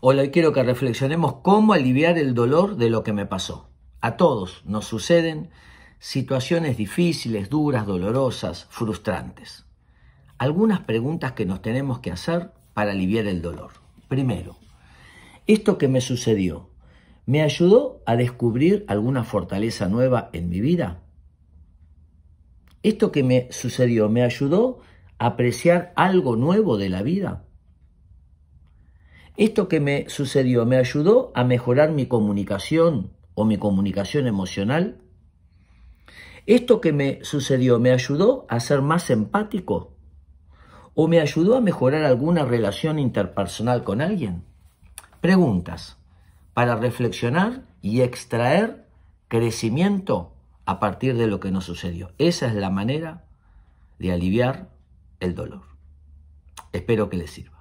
Hoy quiero que reflexionemos cómo aliviar el dolor de lo que me pasó. A todos nos suceden situaciones difíciles, duras, dolorosas, frustrantes. Algunas preguntas que nos tenemos que hacer para aliviar el dolor. Primero, ¿esto que me sucedió me ayudó a descubrir alguna fortaleza nueva en mi vida? ¿Esto que me sucedió me ayudó a apreciar algo nuevo de la vida? Esto que me sucedió me ayudó a mejorar mi comunicación o mi comunicación emocional. Esto que me sucedió me ayudó a ser más empático o me ayudó a mejorar alguna relación interpersonal con alguien. Preguntas para reflexionar y extraer crecimiento a partir de lo que nos sucedió. Esa es la manera de aliviar el dolor. Espero que les sirva.